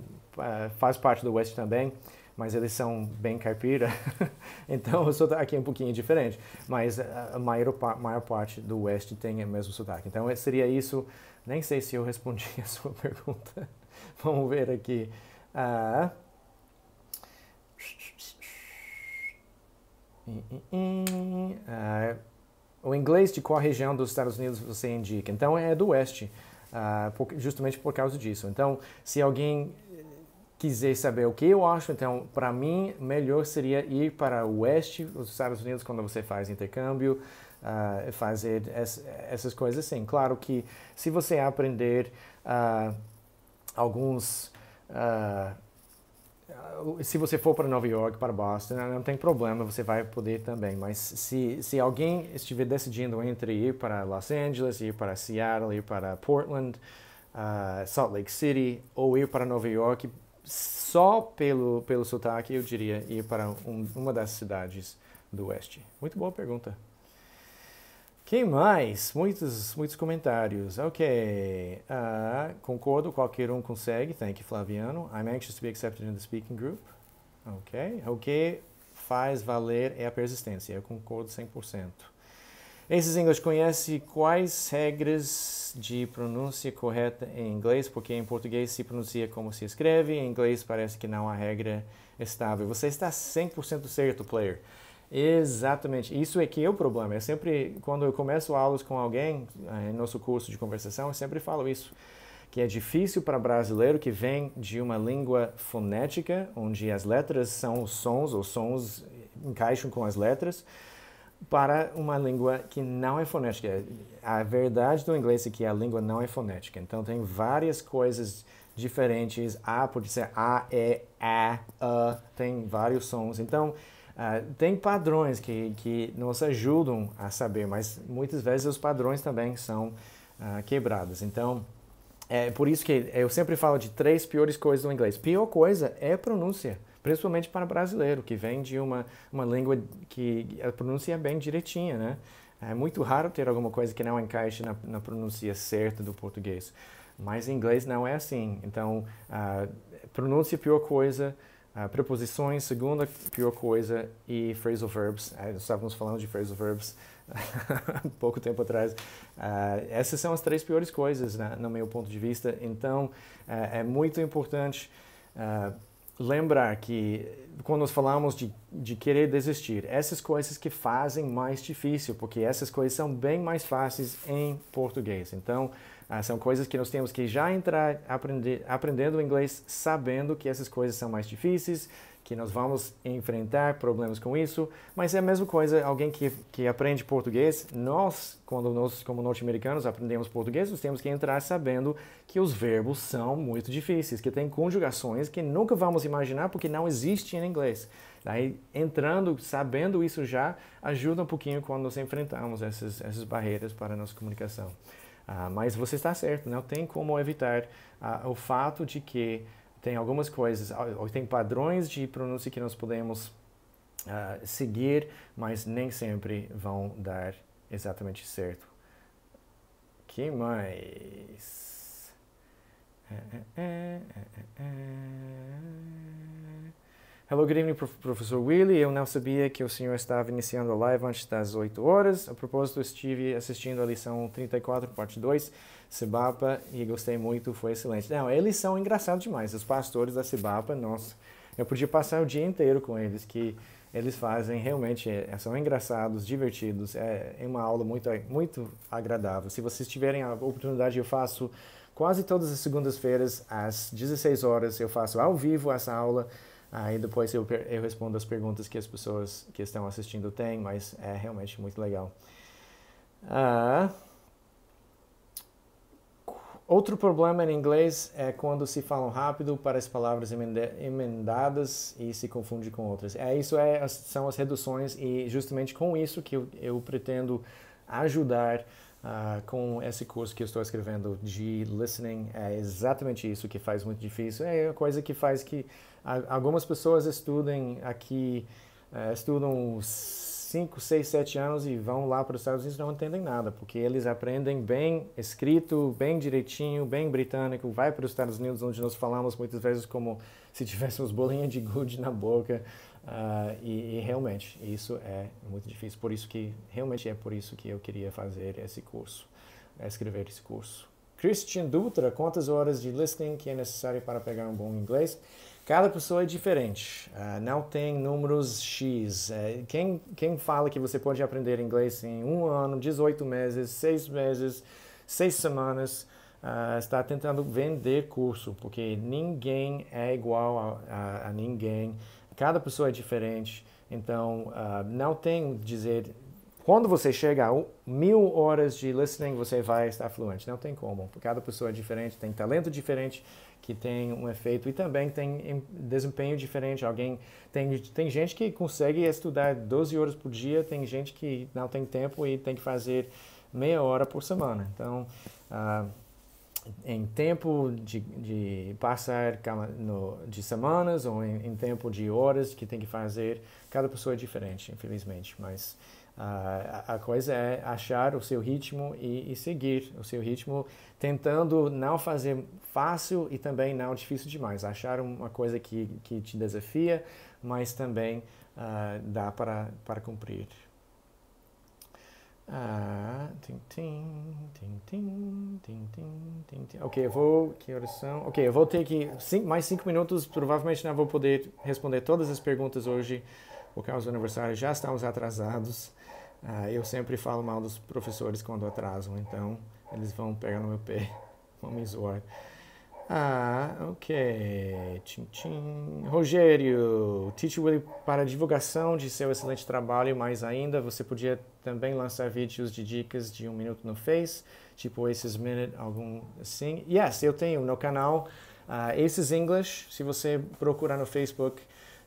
faz parte do Oeste também mas eles são bem caipira, então o sotaque é um pouquinho diferente. Mas a maior, maior parte do oeste tem o mesmo sotaque. Então é, seria isso. Nem sei se eu respondi a sua pergunta. Vamos ver aqui. Ah. Ah. o inglês de qual região dos Estados Unidos você indica? Então é do oeste, ah, justamente por causa disso. Então, se alguém quiser saber o que eu acho, então para mim melhor seria ir para o oeste dos Estados Unidos quando você faz intercâmbio, uh, fazer es, essas coisas assim. Claro que se você aprender uh, alguns uh, se você for para Nova York, para Boston, né, não tem problema, você vai poder também. Mas se, se alguém estiver decidindo entre ir para Los Angeles, ir para Seattle, ir para Portland, uh, Salt Lake City ou ir para Nova York, só pelo, pelo sotaque, eu diria ir para um, uma das cidades do oeste? Muito boa pergunta. Quem mais? Muitos, muitos comentários. Ok. Uh, concordo, qualquer um consegue. Thank you, Flaviano. I'm anxious to be accepted in the speaking group. Ok. O que faz valer é a persistência. Eu concordo 100%. Esses ingleses inglês conhece quais regras de pronúncia correta em inglês, porque em português se pronuncia como se escreve, em inglês parece que não há regra estável. Você está 100% certo, player. Exatamente, isso é que é o problema. Eu sempre, quando eu começo aulas com alguém, eh, em nosso curso de conversação, eu sempre falo isso que é difícil para brasileiro que vem de uma língua fonética, onde as letras são os sons, ou sons encaixam com as letras, para uma língua que não é fonética. A verdade do inglês é que a língua não é fonética. Então tem várias coisas diferentes. A pode ser A, E, A, A, tem vários sons. Então uh, tem padrões que, que nos ajudam a saber, mas muitas vezes os padrões também são uh, quebrados. Então é por isso que eu sempre falo de três piores coisas do inglês. Pior coisa é pronúncia principalmente para brasileiro, que vem de uma, uma língua que a pronúncia é bem direitinha, né? É muito raro ter alguma coisa que não encaixe na, na pronúncia certa do português. Mas em inglês não é assim. Então, uh, pronúncia é pior coisa, uh, preposições, segunda pior coisa e phrasal verbs. Uh, estávamos falando de phrasal verbs pouco tempo atrás. Uh, essas são as três piores coisas, né, no meu ponto de vista. Então, é, é muito importante lembrar que quando nós falamos de, de querer desistir, essas coisas que fazem mais difícil, porque essas coisas são bem mais fáceis em português. Então, ah, são coisas que nós temos que já entrar aprender, aprendendo inglês, sabendo que essas coisas são mais difíceis, que nós vamos enfrentar problemas com isso, mas é a mesma coisa alguém que, que aprende português. Nós, quando nós, como norte-americanos, aprendemos português, nós temos que entrar sabendo que os verbos são muito difíceis, que tem conjugações que nunca vamos imaginar porque não existem em inglês. Daí, entrando, sabendo isso já, ajuda um pouquinho quando nós enfrentamos essas, essas barreiras para a nossa comunicação. Ah, mas você está certo, não tem como evitar ah, o fato de que tem algumas coisas, ah, tem padrões de pronúncia que nós podemos uh, seguir, mas nem sempre vão dar exatamente certo. Que mais? Hello, good evening, professor Willie. Eu não sabia que o senhor estava iniciando a live antes das 8 horas. A propósito, estive assistindo a lição 34, parte 2 Cibapa e gostei muito, foi excelente. Não, eles são engraçados demais, os pastores da Cibapa, nossa, eu podia passar o dia inteiro com eles, que eles fazem realmente, é, são engraçados, divertidos, é, é uma aula muito, muito agradável. Se vocês tiverem a oportunidade, eu faço quase todas as segundas-feiras, às 16 horas, eu faço ao vivo essa aula, aí depois eu, eu respondo as perguntas que as pessoas que estão assistindo têm, mas é realmente muito legal. Ah... Uh... Outro problema em inglês é quando se falam rápido para as palavras emendadas e se confunde com outras. É isso é são as reduções e justamente com isso que eu, eu pretendo ajudar uh, com esse curso que eu estou escrevendo de listening. É exatamente isso que faz muito difícil. É a coisa que faz que algumas pessoas estudem aqui uh, estudam 5, 6, 7 anos e vão lá para os Estados Unidos não entendem nada, porque eles aprendem bem escrito, bem direitinho, bem britânico, vai para os Estados Unidos onde nós falamos muitas vezes como se tivéssemos bolinha de gude na boca uh, e, e, realmente isso é muito difícil, por isso que realmente é por isso que eu queria fazer esse curso, escrever esse curso. Christian Dutra, quantas horas de listening que é necessário para pegar um bom inglês? Cada pessoa é diferente, uh, não tem números X. Uh, quem, quem fala que você pode aprender inglês em um ano, 18 meses, 6 meses, 6 semanas, uh, está tentando vender curso, porque ninguém é igual a, a, a ninguém, cada pessoa é diferente, então ah, não tem dizer quando você chega a mil horas de listening, você vai estar fluente. Não tem como. Cada pessoa é diferente, tem talento diferente, que tem um efeito e também tem desempenho diferente. Alguém tem, tem gente que consegue estudar 12 horas por dia, tem gente que não tem tempo e tem que fazer meia hora por semana. Então, ah, em tempo de, de passar no, de semanas ou em, em tempo de horas que tem que fazer, cada pessoa é diferente, infelizmente. Mas a, coisa é achar o seu ritmo e, e, seguir o seu ritmo, tentando não fazer fácil e também não difícil demais. Achar uma coisa que, que te desafia, mas também uh, dá para, para cumprir. Ah, ok, eu vou. Que horas são? Ok, eu vou ter que. Cinco, mais cinco minutos. Provavelmente não vou poder responder todas as perguntas hoje por causa do aniversário. Já estamos atrasados. Ah, eu sempre falo mal dos professores quando atrasam, então eles vão pegar no meu pé, vão me zoar. Ah, ok. Tchim, tchim. Rogério, Teachway para divulgação de seu excelente trabalho, mais ainda, você podia também lançar vídeos de dicas de um minuto no Face, tipo esses minute, algum assim. Yes, eu tenho no canal uh, ah, Aces English. Se você procurar no Facebook,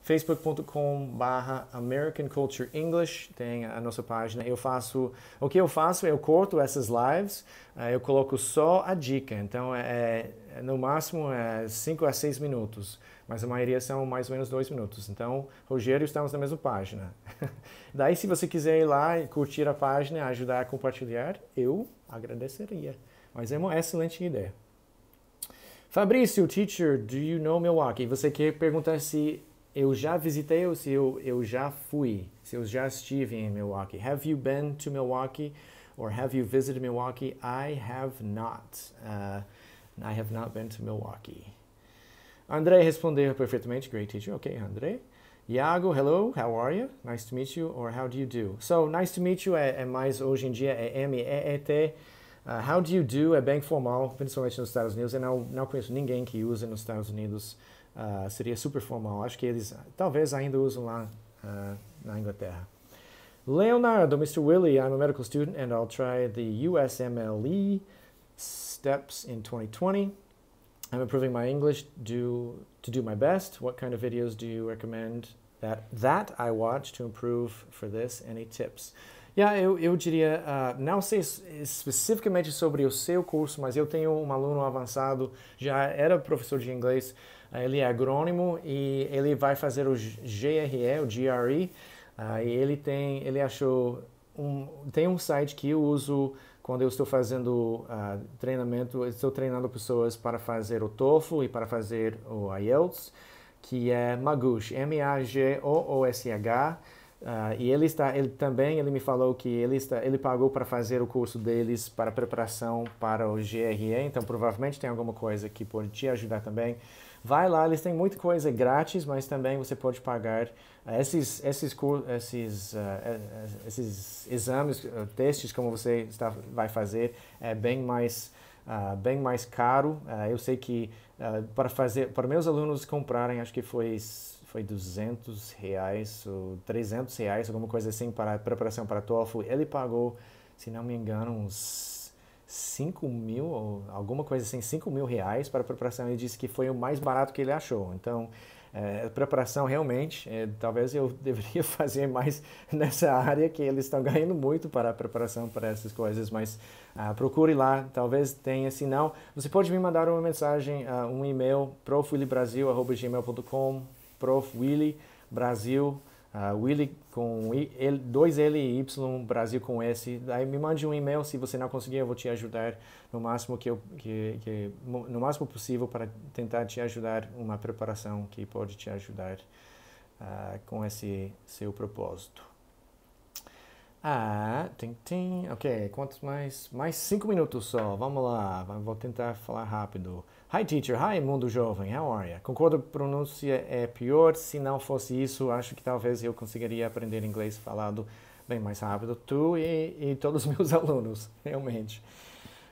facebook.com barra American Culture English, tem a nossa página. Eu faço, o que eu faço, eu corto essas lives, eh, eu coloco só a dica, então é, é no máximo é 5 a 6 minutos, mas a maioria são mais ou menos 2 minutos. Então, Rogério, estamos na mesma página. Daí, se você quiser ir lá e curtir a página, ajudar a compartilhar, eu agradeceria. Mas é uma excelente ideia. Fabrício, teacher, do you know Milwaukee? Você quer perguntar se eu já visitei ou se eu, eu já fui, se eu já estive em Milwaukee. Have you been to Milwaukee? Or have you visited Milwaukee? I have not. Uh, I have not been to Milwaukee. André respondeu perfeitamente. Great teacher. Okay, André. Iago, hello, how are you? Nice to meet you, or how do you do? So, nice to meet you é, é mais hoje em dia, é M-E-E-T. Uh, how do you do é bem formal, principalmente nos Estados Unidos. Eu não, não conheço ninguém que use nos Estados Unidos uh, seria super formal. Acho que eles talvez ainda usam lá uh, na Inglaterra. Leonardo, Mr. Willie, I'm a medical student and I'll try the USMLE steps in 2020. I'm improving my English do, to do my best. What kind of videos do you recommend that, that I watch to improve for this? Any tips? Yeah, eu, eu diria, uh, não sei especificamente sobre o seu curso, mas eu tenho um aluno avançado, já era professor de inglês, ele é agrônomo e ele vai fazer o GRE, o GRE, uh, ah, e ele tem, ele achou, um, tem um site que eu uso quando eu estou fazendo uh, treinamento, estou treinando pessoas para fazer o TOEFL e para fazer o IELTS, que é Magush, M-A-G-O-O-S-H, Uh, e ele está, ele também, ele me falou que ele está, ele pagou para fazer o curso deles para preparação para o GRE, então provavelmente tem alguma coisa que pode te ajudar também. Vai lá, eles têm muita coisa grátis, mas também você pode pagar eh, esses, esses, esses, uh, esses exames, testes, como você está, vai fazer, é bem mais, uh, bem mais caro. Uh, eu sei que para fazer, para meus alunos comprarem, acho que foi foi 200 reais ou 300 reais, alguma coisa assim, para a preparação para TOEFL. Ele pagou, se não me engano, uns 5 mil, alguma coisa assim, 5 mil reais para a preparação. Ele disse que foi o mais barato que ele achou. Então, é, preparação realmente, é, talvez eu deveria fazer mais nessa área que eles estão ganhando muito para a preparação para essas coisas, mas ah, procure lá, talvez tenha, se não, você pode me mandar uma mensagem, uh, um e-mail, profwillybrasil.gmail.com, profwillybrasil.com Uh, Willy com L, dois L e Y, Brasil com S. Aí me mande um e-mail se você não conseguir, eu vou te ajudar no máximo que, eu, que, que no máximo possível para tentar te ajudar uma preparação que pode te ajudar uh, com esse seu propósito. Ah, tem, tem. Ok, quantos mais? Mais cinco minutos só. Vamos lá, vou tentar falar rápido. Hi teacher, hi mundo jovem, how are you? Concordo, pronúncia é pior. Se não fosse isso, acho que talvez eu conseguiria aprender inglês falado bem mais rápido. Tu e, e todos os meus alunos, realmente.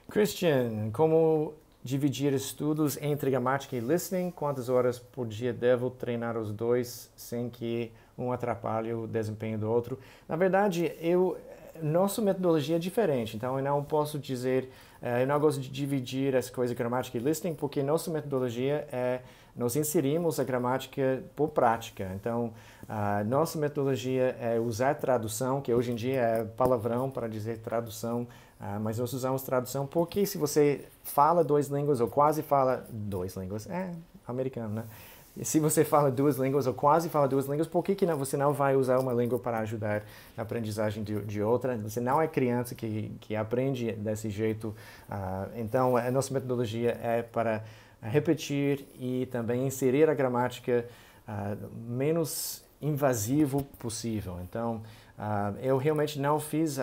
Christian, como dividir estudos entre gramática e listening? Quantas horas por dia devo treinar os dois sem que um atrapalhe o desempenho do outro? Na verdade, eu nossa metodologia é diferente, então eu não posso dizer é, eu não gosto de dividir as coisas gramática e listening porque nossa metodologia é nós inserimos a gramática por prática. Então, a nossa metodologia é usar tradução, que hoje em dia é palavrão para dizer tradução, ah, mas nós usamos tradução porque se você fala duas línguas ou quase fala duas línguas, é americano, né? E se você fala duas línguas ou quase fala duas línguas, por que, que não, você não vai usar uma língua para ajudar na aprendizagem de, de outra? Você não é criança que, que aprende desse jeito. Uh, então, a nossa metodologia é para repetir e também inserir a gramática uh, menos invasivo possível. Então, Uh, eu realmente não fiz uh,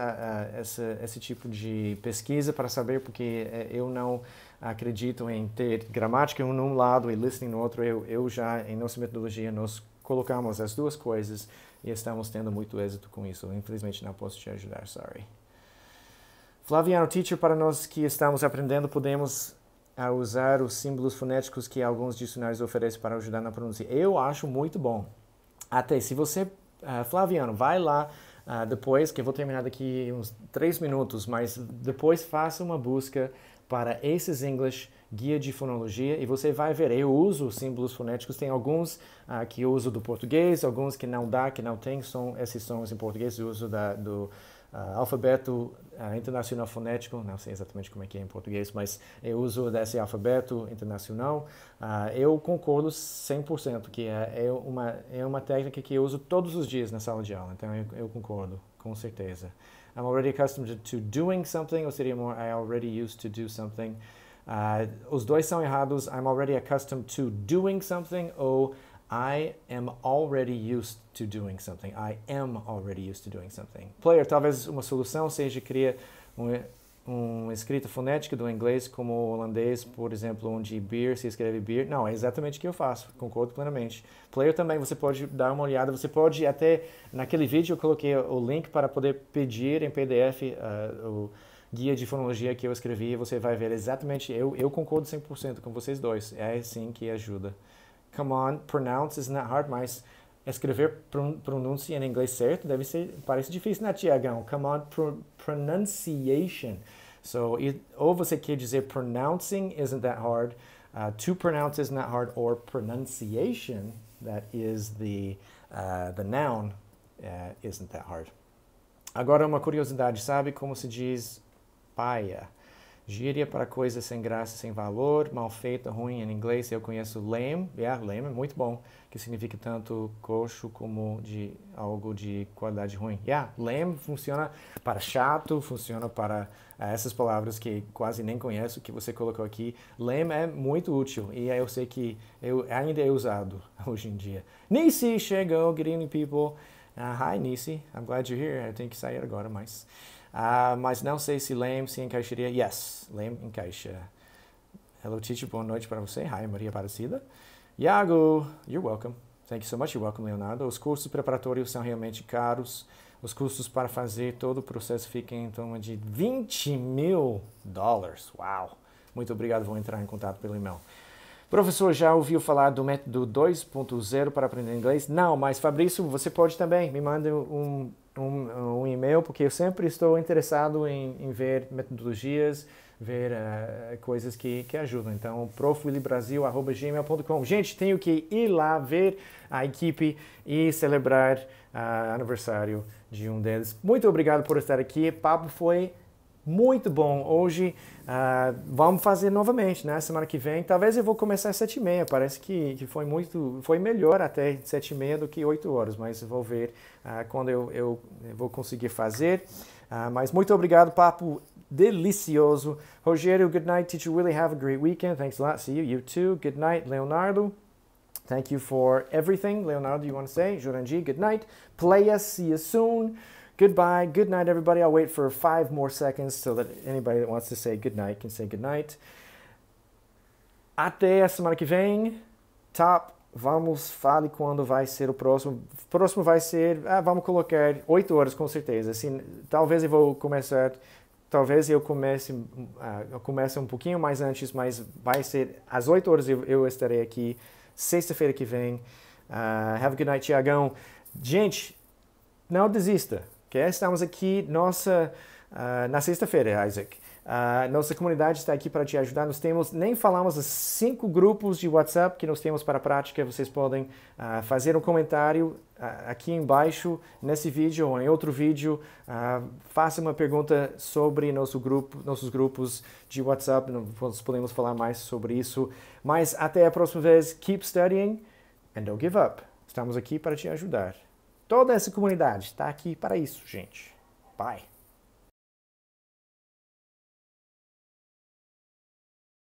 essa, esse tipo de pesquisa para saber, porque eh, eu não acredito em ter gramática em um lado e listening no outro. Eu, eu já, em nossa metodologia, nós colocamos as duas coisas e estamos tendo muito êxito com isso. Infelizmente, não posso te ajudar, sorry. Flaviano Teacher, para nós que estamos aprendendo, podemos a usar os símbolos fonéticos que alguns dicionários oferecem para ajudar na pronúncia. Eu acho muito bom. Até se você, uh, Flaviano, vai lá Uh, depois, que eu vou terminar daqui uns três minutos, mas depois faça uma busca para esses English Guia de Fonologia e você vai ver. Eu uso símbolos fonéticos, tem alguns uh, que eu uso do português, alguns que não dá, que não tem, são esses sons em português, eu uso da, do uh, alfabeto uh, internacional fonético, não sei exatamente como é que é em português, mas eu uso desse alfabeto internacional. Uh, eu concordo 100% que é, é, uma, é uma técnica que eu uso todos os dias na sala de aula, então eu, eu concordo, com certeza. I'm already accustomed to doing something, ou seria more, I already used to do something. Uh, os dois são errados. I'm already accustomed to doing something ou I am already used to doing something. I am already used to doing something. Player, talvez uma solução seja criar um, um escrita fonética do inglês como o holandês, por exemplo, onde beer se escreve beer. Não, é exatamente o que eu faço, concordo plenamente. Player também, você pode dar uma olhada, você pode até, naquele vídeo eu coloquei o link para poder pedir em PDF uh, ah, o guia de fonologia que eu escrevi, você vai ver exatamente, eu, eu concordo 100% com vocês dois, é assim que ajuda come on, pronounce isn't that hard, mas escrever pronúncia em inglês certo deve ser, parece difícil, né, Tiagão? Come on, pr pronunciation. So, it, ou você quer dizer pronouncing isn't that hard, uh, to pronounce isn't that hard, or pronunciation, that is the, uh, the noun, uh, isn't that hard. Agora, uma curiosidade, sabe como se diz paia? Gíria para coisa sem graça, sem valor, mal feita, ruim. Em inglês eu conheço lame, yeah, lame é muito bom, que significa tanto coxo como de algo de qualidade ruim. Yeah, lame funciona para chato, funciona para uh, essas palavras que quase nem conheço que você colocou aqui. Lame é muito útil e eu sei que eu, ainda é usado hoje em dia. Nisi chegou, good evening people. Uh, hi Nisi, I'm glad you're here. Eu tenho que sair agora, mas... Ah, mas não sei se Lem se encaixaria. Yes, Lem encaixa. Hello, teacher. Boa noite para você. Hi, Maria Aparecida. Iago, you're welcome. Thank you so much. You're welcome, Leonardo. Os cursos preparatórios são realmente caros. Os custos para fazer todo o processo ficam em torno de 20 mil dólares. Uau! Muito obrigado. Vou entrar em contato pelo e-mail. Professor, já ouviu falar do método 2.0 para aprender inglês? Não, mas Fabrício, você pode também. Me manda um um, um e-mail, porque eu sempre estou interessado em, em ver metodologias, ver uh, coisas que, que ajudam. Então, profilibrasil.gmail.com. Gente, tenho que ir lá ver a equipe e celebrar uh, aniversário de um deles. Muito obrigado por estar aqui. O papo foi muito bom. Hoje uh, vamos fazer novamente, né? Semana que vem. Talvez eu vou começar às 7h30. Parece que, que foi muito. Foi melhor até 7h30 do que 8 horas, mas vou ver uh, quando eu, eu, vou conseguir fazer. Uh, mas muito obrigado, papo delicioso. Rogério, good night, teacher Willie. Have a great weekend. Thanks a lot. See you. You too. Good night, Leonardo. Thank you for everything. Leonardo, you want to say? Juranji, good night. Play us. See you soon goodbye, good night, everybody. I'll wait for five more seconds so that anybody that wants to say good night can say good night. Até a semana que vem. Top. Vamos, fale quando vai ser o próximo. O próximo vai ser, ah, vamos colocar 8 horas com certeza. Assim, talvez eu vou começar, talvez eu comece, ah, eu comece um pouquinho mais antes, mas vai ser às 8 horas eu, eu estarei aqui sexta-feira que vem. Uh, have a good night, Tiagão. Gente, não desista. Okay? Estamos aqui nossa, uh, na sexta-feira, Isaac. Uh, nossa comunidade está aqui para te ajudar. Nós temos, nem falamos, os cinco grupos de WhatsApp que nós temos para a prática. Vocês podem uh, fazer um comentário uh, aqui embaixo, nesse vídeo ou em outro vídeo. faça uma pergunta sobre nosso grupo, nossos grupos de WhatsApp. Nós podemos falar mais sobre isso. Mas até a próxima vez. Keep studying and don't give up. Estamos aqui para te ajudar. Toda essa comunidade está aqui para isso, gente. Bye.